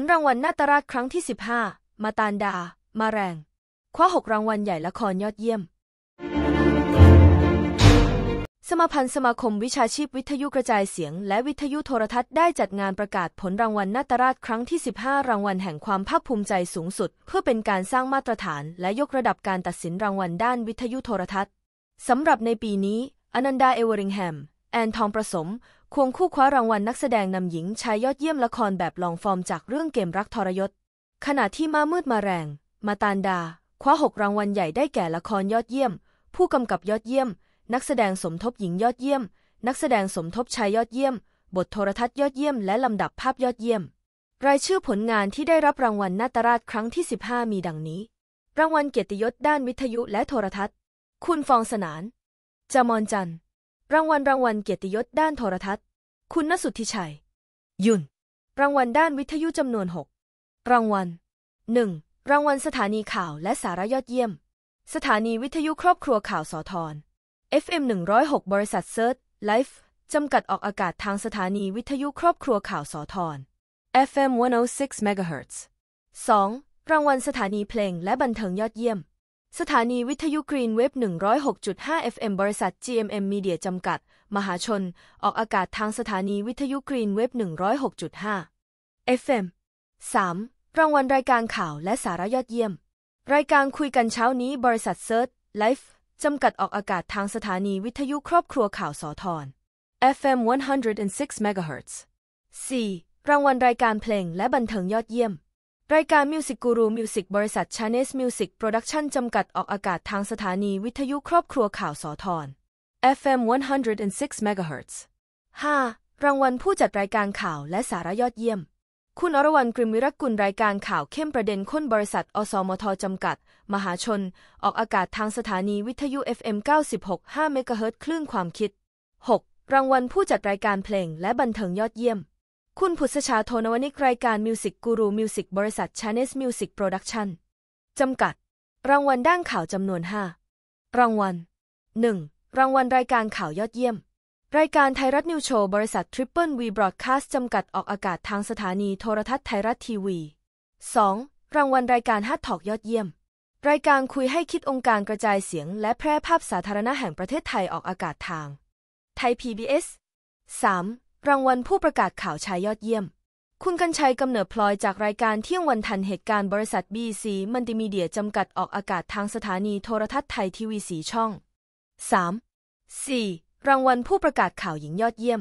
ลรางวัลนาตราชครั้งที่ 15 มาตานดา มาแรง คว้า6 รางวัลใหญ่ละครยอดเยี่ยม สมาพันธ์สมาคมวิชาชีพวิทยุกระจายเสียง และวิทยุโทรทัศน์ได้จัดงานประกาศผลรางวัลนาตราชครั้งที่ 15 รางวัลแห่งความภาคภูมิใจสูงสุด เพื่อเป็นการสร้างมาตรฐานและยกระดับการตัดสินรางวัลด้านวิทยุโทรทัศน์สำหรับในปีนี้ อนันดา เอเวอริงแฮม แอนทองประสมควงคู่คว้ารางวัลนักแสดงนำหญิงชายยอดเยี่ยมละครแบบลองฟอร์มจากเรื่องเกมรักทรยศ ขณะที่มามืดมาแรง มาตานดา คว้าหกรางวัลใหญ่ได้แก่ละครยอดเยี่ยม ผู้กำกับยอดเยี่ยม นักแสดงสมทบหญิงยอดเยี่ยม นักแสดงสมทบชายยอดเยี่ยม บทโทรทัศน์ยอดเยี่ยม และลำดับภาพยอดเยี่ยม รายชื่อผลงานที่ได้รับรางวัลนาตราชครั้งที่ 15 มีดังนี้ รางวัลเกียรติยศด้านวิทยุและโทรทัศน์ คุณฟองสนานจามอนจันทร์รางวัลรางวัลเกียรติยศด้านโทรทัศน์ คุณนสุทธิชัย ยุนรางวัลด้านวิทยุจำนวน 6 รางวัล 1. รางวัลสถานีข่าวและสาระยอดเยี่ยม สถานีวิทยุครอบครัวข่าวสอทร FM 106 บริษัทเซิร์ชไลฟ์ จำกัดออกอากาศทางสถานีวิทยุครอบครัวข่าวสอทร FM 106 MHz 2. รางวัลสถานีเพลง และบันเทิงยอดเยี่ยมสถานีวิทยุกรีนเว็บ106.5 FM บริษัท GMM Media จำกัด มหาชน ออกอากาศทางสถานีวิทยุกรีนเว็บ106.5 FM 3. รางวัลรายการข่าวและสาระยอดเยี่ยม รายการคุยกันเช้านี้บริษัทเซิร์ชไลฟ์จำกัดออกอากาศทางสถานีวิทยุครอบครัวข่าวสอทอร FM 106 MHz 4. รางวัลรายการเพลงและบันเทิงยอดเยี่ยมรายการมิวสิกกูรูมิวสิกบริษัทชาน n สมิวสิกโปรดักชันจำกัดออกอากาศทางสถานีวิทยุครอบครัวข่าวสอทอน FM 106 MHz 5. รางวัลผู้จัดรายการข่าวและสาระยอดเยี่ยม คุณอรวรรณกริมวิรักุลรายการข่าวเข้มประเด็นค้นบริษัทอสมทจำกัด มหาชน ออกอากาศทางสถานีวิทยุ FM 96.5 MHz คลื่นความคิด 6. รางวัลผู้จัดรายการเพลงและบันเทิงยอดเยี่ยมคุณผุษชาโทนวนิกรายการมิวสิกกูรูมิวสิกบริษัทชานิสมิวสิกโปรดักชั่น จำกัด รางวัลด้านข่าวจำนวน 5 รางวัล 1. รางวัลรายการข่าวยอดเยี่ยม รายการไทยรัฐนิวโชว์บริษัททริปเปิลวีบรอดคาสต์จำกัดออกอากาศทางสถานีโทรทัศน์ไทยรัฐทีวี 2. รางวัลรายการฮัตถอกยอดเยี่ยม รายการคุยให้คิดองค์การกระจายเสียงและแพร่ภาพสาธารณะแห่งประเทศไทยออกอากาศทาง ไทย PBS 3. รางวัลผู้ประกาศข่าวชายยอดเยี่ยม คุณกัญชัยกำเนิดพลอยจากรายการเที่ยงวันทันเหตุการณ์บริษัทบีซีมันติมีเดีย จำกัดออกอากาศทางสถานีโทรทัศน์ไทยทีวีสีช่อง3 4. รางวัลผู้ประกาศข่าวหญิงยอดเยี่ยม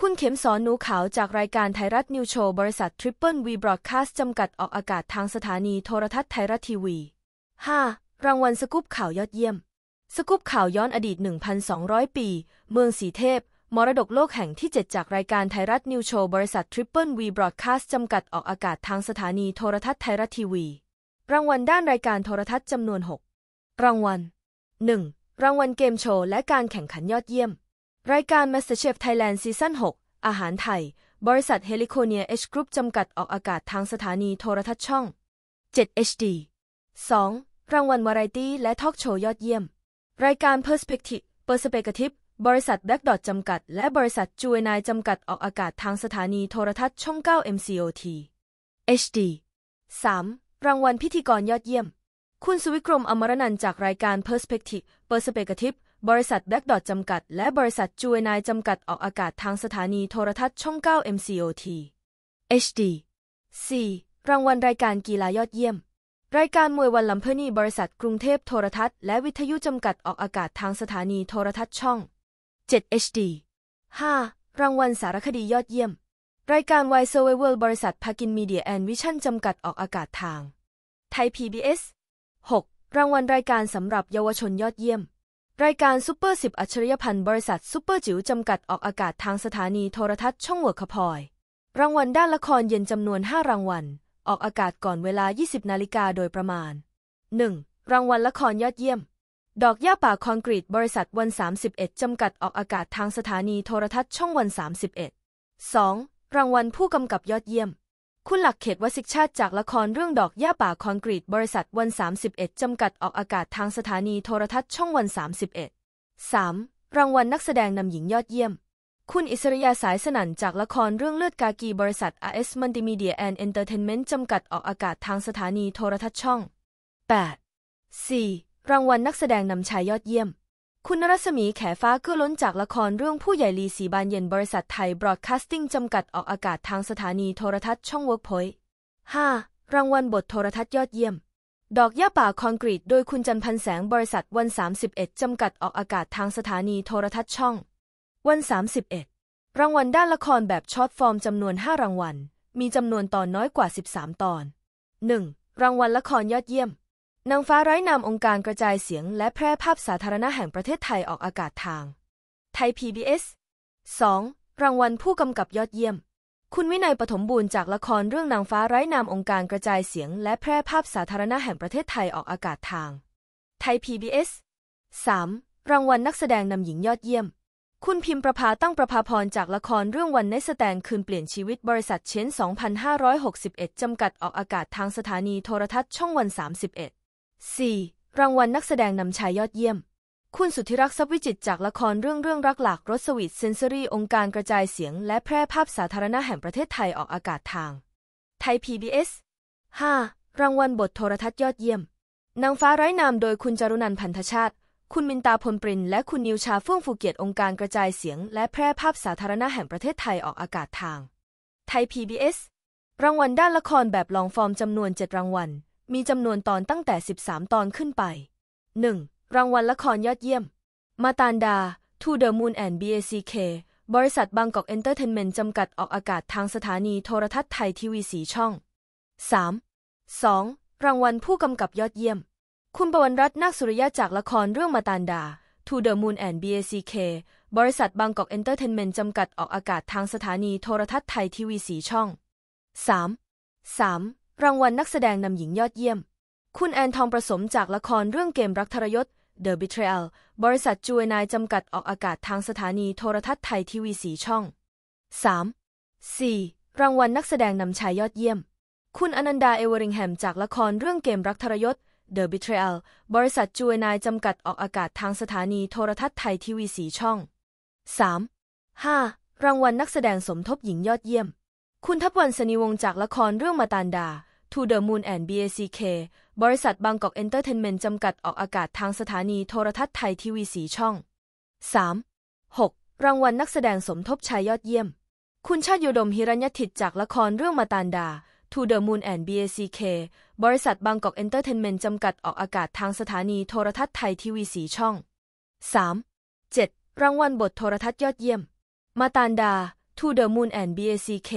คุณเข็มสอนหนูขาวจากรายการไทยรัฐนิวโชว์บริษัททริปเปิลวีบรอดคาสต์จำกัดออกอากาศทางสถานีโทรทัศน์ไทยรัฐทีวี 5. รางวัลสกู๊ปข่าวยอดเยี่ยม สกู๊ปข่าวย้อนอดีต 1,200 ปี เมืองสีเทพมรดกโลกแห่งที่ 7 จากรายการไทยรัฐนิวโชว์บริษัททริปเปิลวีบรอดคาสต์จำกัดออกอากาศทางสถานีโทรทัศน์ไทยรัฐทีวี รางวัลด้านรายการโทรทัศน์จำนวน 6 รางวัล 1. รางวัลเกมโชว์ และการแข่งขันยอดเยี่ยม รายการ MasterChef Thailand ซีซั่น6อาหารไทย บริษัทเฮลิโคเนียเอชกรุ๊ปจำกัดออกอากาศทางสถานีโทรทัศน์ช่อง 7 HD 2. รางวัลวาไรตี้และทอล์กโชว์ยอดเยี่ยม รายการ Perspective ปอร์สเปกทิฟบริษัทแบ็กดอทจำกัดและบริษัทจูเอนายจำกัดออกอากาศทางสถานีโทรทัศน์ช่อง9 MCOT HD 3. รางวัลพิธีกรยอดเยี่ยม คุณสุวิกรมอมรนันจากรายการ Perspective Perspective บริษัทแบ็กดอทจำกัดและ บริษัทจูเอนายจำกัดออกอากาศทางสถานีโทรทัศน์ช่อง9 MCOT HD 4. รางวัลรายการกีฬายอดเยี่ยม รายการมวยวันลำเพอรนีบริษัท กรุงเทพโทรทัศน์และวิทยุจำกัดออกอากาศทางสถานีโทรทัศน์ช่อง7 HD 5. รางวัลสารคดียอดเยี่ยม รายการ Why Survival บริษัทพากินมีเดียแอนวิชั่นจำกัดออกอากาศทาง ไทย PBS 6. รางวัลรายการสำหรับเยาวชนยอดเยี่ยม รายการซูเปอร์สิบอัจฉริยพันธ์บริษัทซูเปอร์จิ๋ว จำกัดออกอากาศทางสถานีโทรทัศน์ช่องเวิร์คพอย รางวัลด้านละครเย็นจำนวน 5 รางวัล ออกอากาศก่อนเวลา 20 นาฬิกาโดยประมาณ 1. รางวัลละครยอดเยี่ยมดอกหญ้าป่าคอนกรีตบริษัทวัน31จำกัดออกอากาศทางสถานีโทรทัศน์ช่องวัน31 2. รางวัลผู้กำกับยอดเยี่ยม คุณหลักเขตวสิกชาติจากละครเรื่องดอกหญ้าป่าคอนกรีต บริษัทวัน31จำกัดออกอากาศทางสถานีโทรทัศน์ช่องวัน31 3. รางวัลนักแสดงนำหญิงยอดเยี่ยม คุณอิสริยาสายสนั่นจากละครเรื่องเลือดกากีบริษัทิ s Multimedia and Entertainment จำกัดออกอากาศทางสถานีโทรทัศน์ช่อง 8. 4. รางวัลนักแสดงนำชายยอดเยี่ยม คุณรัศมีแขฟ้าเกื้อล้นจากละครเรื่องผู้ใหญ่ลีสีบานเย็นบริษัทไทยบรอดคาสติ้งจำกัดออกอากาศทางสถานีโทรทัศน์ช่องเวิร์กพอยต์ห้ารางวัลบทโทรทัศน์ยอดเยี่ยม ดอกหญ้าป่าคอนกรีตโดยคุณจันพันแสงบริษัทวัน31จำกัดออกอากาศทางสถานีโทรทัศน์ช่องวัน 31 รางวัลด้านละครแบบช็อตฟอร์มจำนวน 5 รางวัล มีจำนวนตอนน้อยกว่า 13 ตอน 1. รางวัลละครยอดเยี่ยมนางฟ้าไร้นามองค์การกระจายเสียงและแพร่ภาพสาธารณะแห่งประเทศไทยออกอากาศทาง ไทย PBS 2. รางวัลผู้กำกับยอดเยี่ยม คุณวินัยปฐมบูรณ์จากละครเรื่องนางฟ้าไร้นามองค์การกระจายเสียง และแพร่ภาพสาธารณะแห่งประเทศไทยออกอากาศทาง ไทย PBS 3. รางวัลนักแสดงนำหญิงยอดเยี่ยม คุณพิมพ์ประภาตั้งประภาพรจากละครเรื่องวันในสแตนคืนเปลี่ยนชีวิต บริษัทเชน2561 จำกัดออกอากาศทางสถานีโทรทัศน์ช่องวัน31 4. รางวัลนักแสดงนำชายยอดเยี่ยม คุณสุทธิรักษ์ทรัพย์วิจิตจากละครเรื่องเรื่องรักหลักรสวิตเซนเซอรี่องค์การกระจายเสียง และแพร่ภาพสาธารณะแห่งประเทศไทยออกอากาศทางไทย PBS 5. รางวัลบทโทรทัศน์ยอดเยี่ยมนางฟ้าไร้นามโดยคุณจรุนันพันธชาติ คุณมินตาพลปรินและคุณนิวชาเฟื่องฟูเกียรติองค์การกระจายเสียง และแพร่ภาพสาธารณะแห่งประเทศไทยออกอากาศทาง ไทย PBS รางวัลด้านละครแบบลองฟอร์มจำนวน7รางวัลมีจำนวนตอนตั้งแต่ 13 ตอนขึ้นไป 1. รางวัลละครยอดเยี่ยม มาตานดา To the Moon and BACK บริษัทบางกอกเอนเตอร์เทนเมนต์จำกัดออกอากาศทางสถานีโทรทัศน์ไทยทีวีสีช่อง 3. 2. รางวัลผู้กำกับยอดเยี่ยม คุณประวันรัตน์นาคสุริยะจากละครเรื่องมาตานดา To the Moon and BACK บริษัทบางกอกเอนเตอร์เทนเมนต์จำกัดออกอากาศทางสถานีโทรทัศน์ไทยทีวีสีช่อง 3. 3. รางวัลนักแสดงนำหญิงยอดเยี่ยม คุณแอนทองประสมจากละครเรื่องเกมรักทรยศ The Betrayal บริษัทจูเอนายจำกัดออกอากาศทางสถานีโทรทัศน์ไทยทีวีสีช่อง3 4. รางวัลนักแสดงนำชายยอดเยี่ยม คุณอนันดาเอเวอริงแฮมจากละครเรื่องเกมรักทรยศ The Betrayal บริษัทจูเอนายจำกัดออกอากาศทางสถานีโทรทัศน์ไทยทีวีสีช่อง 3. 5. รางวัลนักแสดงสมทบหญิงยอดเยี่ยมคุณทัพวันสนิวงจากละครเรื่องมาตานดา To the Moon and BACK บริษัทบางกอกเอนเตอร์เทนเมนต์จำกัดออกอากาศทางสถานีโทรทัศน์ไทยทีวีสีช่อง 3. 6. รางวัลนักแสดงสมทบชายยอดเยี่ยม คุณชาติโยดมฮิรัญญทิตจากละครเรื่องมาตานดา To the Moon and BACK บริษัทบางกอกเอนเตอร์เทนเมนต์จำกัดออกอากาศทางสถานีโทรทัศน์ไทยทีวีสีช่อง 3. 7. รางวัลบทโทรทัศน์ยอดเยี่ยม มาตานดา To the Moon and BACK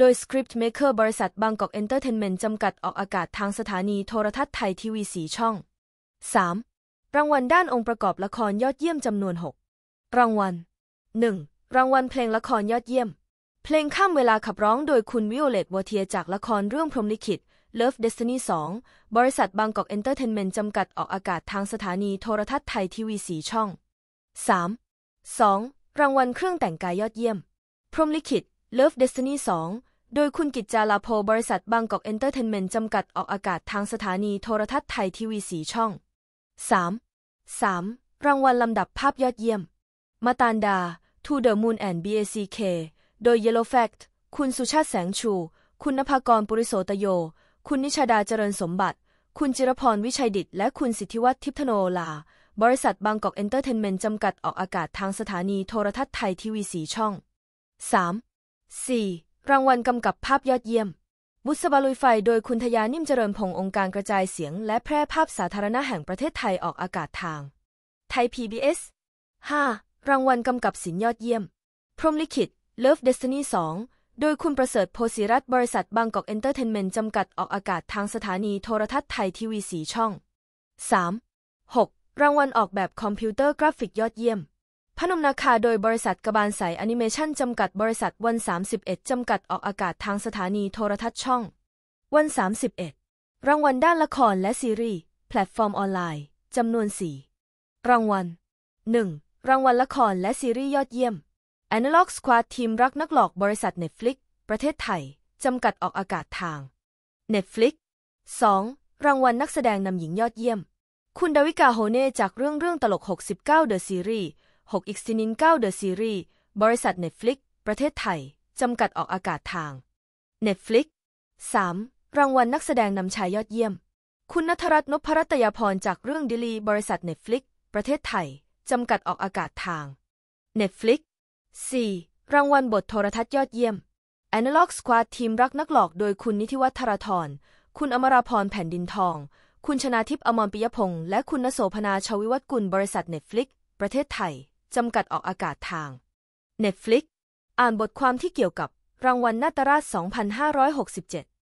โดย Script Maker บริษัทบางกอกเอนเตอร์เทนเมนต์ จำกัดออกอากาศทางสถานีโทรทัศน์ไทยทีวีสีช่อง 3. รางวัลด้านองค์ประกอบละครยอดเยี่ยมจำนวน 6 รางวัล 1. รางวัลเพลงละครยอดเยี่ยม เพลงข้ามเวลาขับร้องโดยคุณวิโอเลตวอเทียจากละครเรื่องพรหมลิขิต Love Destiny 2 บริษัทบางกอกเอนเตอร์เทนเมนต์จำกัดออกอากาศทางสถานีโทรทัศน์ไทยทีวีสีช่อง 3. 2. รางวัลเครื่องแต่งกายยอดเยี่ยม พรหมลิขิต Love Destiny 2โดยคุณกิจจาลาโพบริษัทบางกอกเอนเตอร์เทนเมนต์จำกัดออกอากาศทางสถานีโทรทัศน์ไทยทีวีสีช่อง 3. 3. รางวัลลำดับภาพยอดเยี่ยม มาตานดา To the Moon and BACK โดย Yellow Fact คุณสุชาติแสงชู คุณนภกร ปุริโสตโย คุณนิชาดาเจริญสมบัติ คุณจิรพร วิชัยดิต และคุณสิทธิวัฒน์ทิพธโนลา บริษัทบางกอกเอนเตอร์เทนเมนต์จำกัดออกอากาศทางสถานีโทรทัศน์ไทยทีวีสีช่อง 3. 4. รางวัลกำกับภาพยอดเยี่ยม บุษบาลุยไฟ โดยคุณทยานิ่มเจริญพงศ์องค์การกระจายเสียง และแพร่ภาพสาธารณะแห่งประเทศไทยออกอากาศทาง ไทย PBS 5. รางวัลกำกับสินยอดเยี่ยม พรมลิขิต Love Destiny 2 โดยคุณประเสริฐโพศิรัตบริษัทบางกอกเอนเตอร์เทนเมนต์จำกัดออกอากาศทางสถานีโทรทัศน์ไทยทีวีสีช่อง 3. 6. รางวัลออกแบบคอมพิวเตอร์กราฟิกยอดเยี่ยมพนมนาคาโดยบริษัทกบาลสายแอนิเมชันจำกัดบริษัทวัน 31 จำกัดออกอากาศทางสถานีโทรทัศน์ช่องวัน 31รางวัลด้านละครและซีรีส์แพลตฟอร์มออนไลน์จำนวน 4 รางวัล 1. รางวัลละครและซีรีส์ยอดเยี่ยม Analog Squad ทีมรักนักหลอกบริษัท Netflix ประเทศไทยจำกัดออกอากาศทาง Netflix 2. รางวัลนักแสดงนำหญิงยอดเยี่ยม คุณดาวิกาโฮเน่จากเรื่องเรื่องตลก 69 The Series 6อีกซินิน9ดอะซีรีส์บริษัท Netflix ประเทศไทย จำกัดออกอากาศทาง Netflix 3. รางวัลนักแสดงนำชายยอดเยี่ยม คุณนทรัตน์นพรัตยาพรจากเรื่องดิลีบริษัท Netflix ประเทศไทย จำกัดออกอากาศทาง Netflix 4. รางวัลบทโทรทัศน์ยอดเยี่ยม Analog Squad ทีมรักนักหลอกโดยคุณนิธิวัฒน์ธรทร คุณอมราพรแผ่นดินทอง คุณชนาทิพย์อมรปิยพงษ์และคุณนโสพนาชวิวัตกุลบริษัทเน็ตฟลิกประเทศไทยจำกัดออกอากาศทาง Netflix อ่านบทความที่เกี่ยวกับรางวัลนาตราช2567